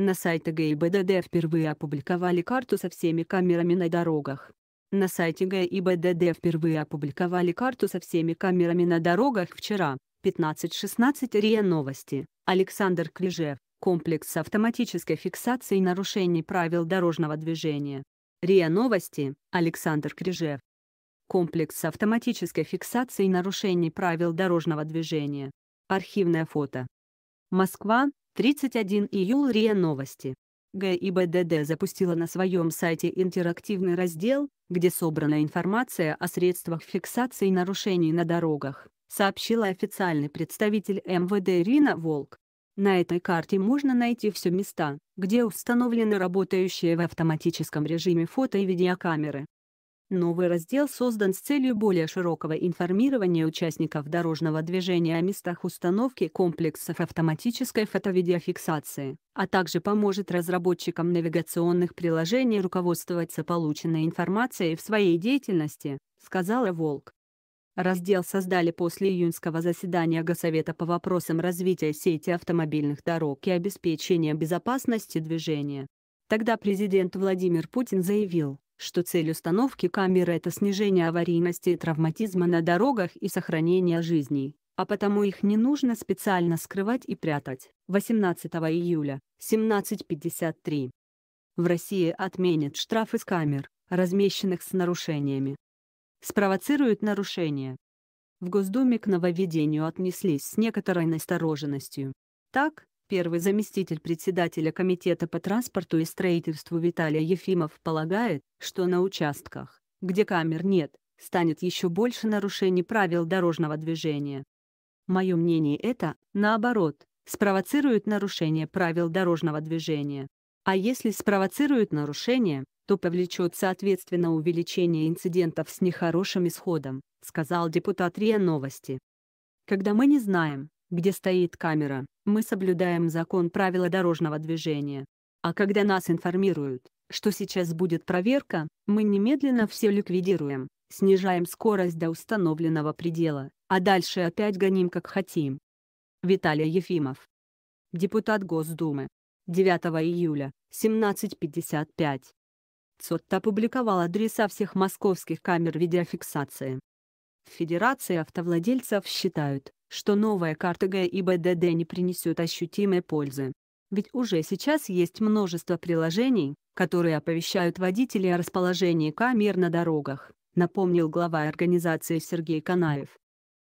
На сайте ГИБДД впервые опубликовали карту со всеми камерами на дорогах. На сайте ГИБДД впервые опубликовали карту со всеми камерами на дорогах вчера, 15.16 РИА Новости, Александр Клижев, комплекс автоматической фиксации нарушений правил дорожного движения. РИА Новости, Александр Крижев. Комплекс автоматической фиксации нарушений правил дорожного движения. Архивное фото. Москва, 31 июля РИА Новости. ГИБДД запустила на своем сайте интерактивный раздел, где собрана информация о средствах фиксации нарушений на дорогах, сообщила официальный представитель МВД Ирина Волк. На этой карте можно найти все места, где установлены работающие в автоматическом режиме фото и видеокамеры, Новый раздел создан с целью более широкого информирования участников дорожного движения о местах установки комплексов автоматической фотовидеофиксации, а также поможет разработчикам навигационных приложений руководствоваться полученной информацией в своей деятельности, сказала Волк. Раздел создали после июньского заседания Госсовета по вопросам развития сети автомобильных дорог и обеспечения безопасности движения. Тогда президент Владимир Путин заявил, что цель установки камеры – это снижение аварийности и травматизма на дорогах и сохранение жизней, а потому их не нужно специально скрывать и прятать. 18 июля, 17.53. В России отменят штрафы с камер, размещенных с нарушениями. Спровоцируют нарушения. В Госдуме к нововведению отнеслись с некоторой настороженностью. Так, Первый заместитель председателя Комитета по транспорту и строительству Виталий Ефимов полагает, что на участках, где камер нет, станет еще больше нарушений правил дорожного движения. Мое мнение это, наоборот, спровоцирует нарушение правил дорожного движения. А если спровоцирует нарушение, то повлечет соответственно увеличение инцидентов с нехорошим исходом, сказал депутат РИА Новости. Когда мы не знаем, где стоит камера, мы соблюдаем закон правила дорожного движения. А когда нас информируют, что сейчас будет проверка, мы немедленно все ликвидируем, снижаем скорость до установленного предела, а дальше опять гоним как хотим. Виталий Ефимов. Депутат Госдумы. 9 июля, 17.55. ЦОТ опубликовал адреса всех московских камер видеофиксации. В Федерации автовладельцев считают, что новая карта ГИБДД не принесет ощутимой пользы. Ведь уже сейчас есть множество приложений, которые оповещают водителей о расположении камер на дорогах, напомнил глава организации Сергей Канаев.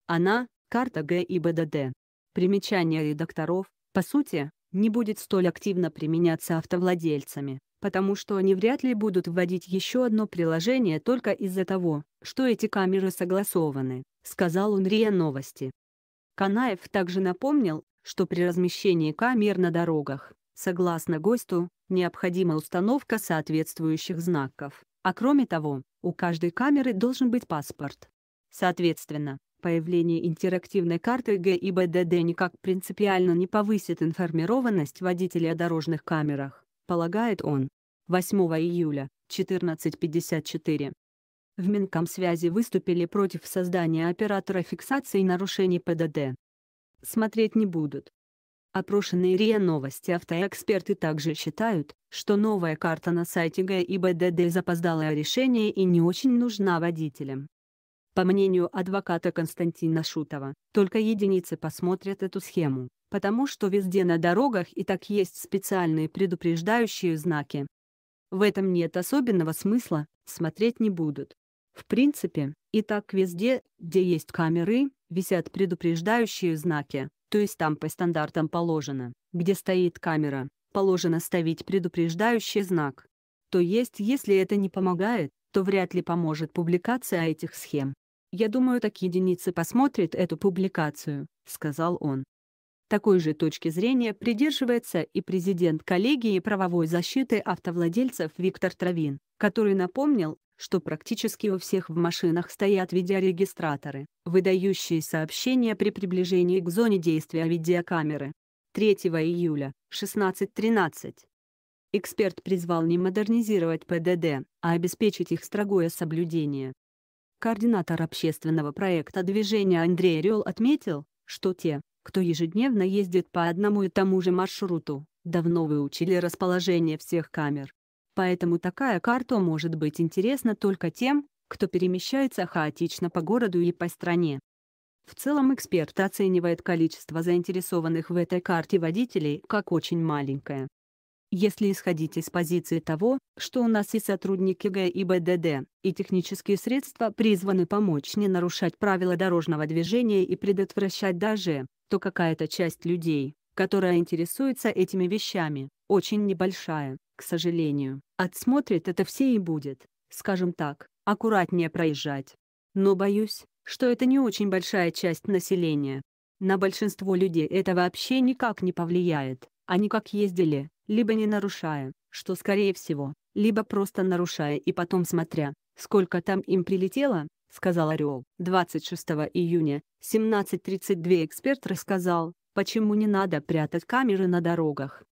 Она, карта ГИБДД. Примечание редакторов, по сути, не будет столь активно применяться автовладельцами, потому что они вряд ли будут вводить еще одно приложение только из-за того, что эти камеры согласованы, сказал он РИА Новости. Канаев также напомнил, что при размещении камер на дорогах, согласно ГОСТу, необходима установка соответствующих знаков. А кроме того, у каждой камеры должен быть паспорт. Соответственно, появление интерактивной карты ГИБДД никак принципиально не повысит информированность водителей о дорожных камерах, полагает он. 8 июля, 14.54 в Минкомсвязи выступили против создания оператора фиксации нарушений ПДД. Смотреть не будут. Опрошенные РИА Новости автоэксперты также считают, что новая карта на сайте ГИБДД запоздалое решение и не очень нужна водителям. По мнению адвоката Константина Шутова, только единицы посмотрят эту схему, потому что везде на дорогах и так есть специальные предупреждающие знаки. В этом нет особенного смысла, смотреть не будут. В принципе, и так везде, где есть камеры, висят предупреждающие знаки, то есть там по стандартам положено, где стоит камера, положено ставить предупреждающий знак. То есть если это не помогает, то вряд ли поможет публикация этих схем. «Я думаю, так единицы посмотрят эту публикацию», — сказал он. Такой же точки зрения придерживается и президент коллегии правовой защиты автовладельцев Виктор Травин, который напомнил, что практически у всех в машинах стоят видеорегистраторы, выдающие сообщения при приближении к зоне действия видеокамеры. 3 июля, 16.13. Эксперт призвал не модернизировать ПДД, а обеспечить их строгое соблюдение. Координатор общественного проекта движения Андрей Орел отметил, что те, кто ежедневно ездит по одному и тому же маршруту, давно выучили расположение всех камер, поэтому такая карта может быть интересна только тем, кто перемещается хаотично по городу и по стране. В целом эксперт оценивает количество заинтересованных в этой карте водителей как очень маленькое. Если исходить из позиции того, что у нас и сотрудники ГИБДД и и технические средства призваны помочь не нарушать правила дорожного движения и предотвращать даже, то какая-то часть людей, которая интересуется этими вещами, очень небольшая, к сожалению. Отсмотрит это все и будет, скажем так, аккуратнее проезжать. Но боюсь, что это не очень большая часть населения. На большинство людей это вообще никак не повлияет. Они как ездили, либо не нарушая, что скорее всего, либо просто нарушая и потом смотря, сколько там им прилетело, сказал Орел. 26 июня, 17.32 эксперт рассказал, почему не надо прятать камеры на дорогах.